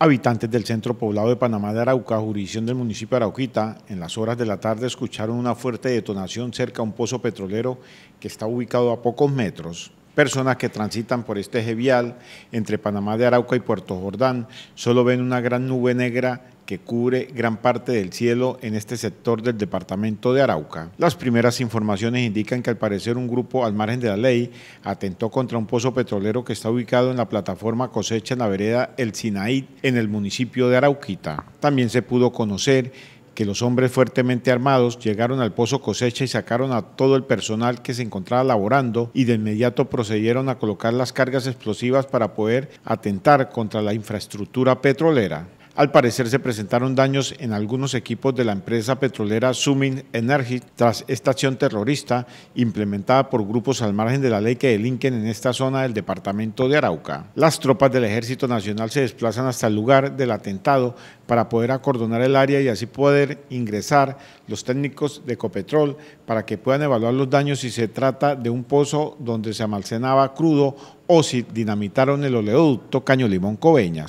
Habitantes del centro poblado de Panamá de Arauca, jurisdicción del municipio de Arauquita, en las horas de la tarde escucharon una fuerte detonación cerca a un pozo petrolero que está ubicado a pocos metros. Personas que transitan por este eje vial entre Panamá de Arauca y Puerto Jordán solo ven una gran nube negra que cubre gran parte del cielo en este sector del departamento de Arauca. Las primeras informaciones indican que al parecer un grupo al margen de la ley atentó contra un pozo petrolero que está ubicado en la plataforma cosecha en la vereda El Sinaí en el municipio de Arauquita. También se pudo conocer que los hombres fuertemente armados llegaron al pozo cosecha y sacaron a todo el personal que se encontraba laborando y de inmediato procedieron a colocar las cargas explosivas para poder atentar contra la infraestructura petrolera. Al parecer se presentaron daños en algunos equipos de la empresa petrolera Sumin Energy tras esta acción terrorista implementada por grupos al margen de la ley que delinquen en esta zona del departamento de Arauca. Las tropas del Ejército Nacional se desplazan hasta el lugar del atentado para poder acordonar el área y así poder ingresar los técnicos de Ecopetrol para que puedan evaluar los daños si se trata de un pozo donde se almacenaba crudo o si dinamitaron el oleoducto Caño Limón Coveñas.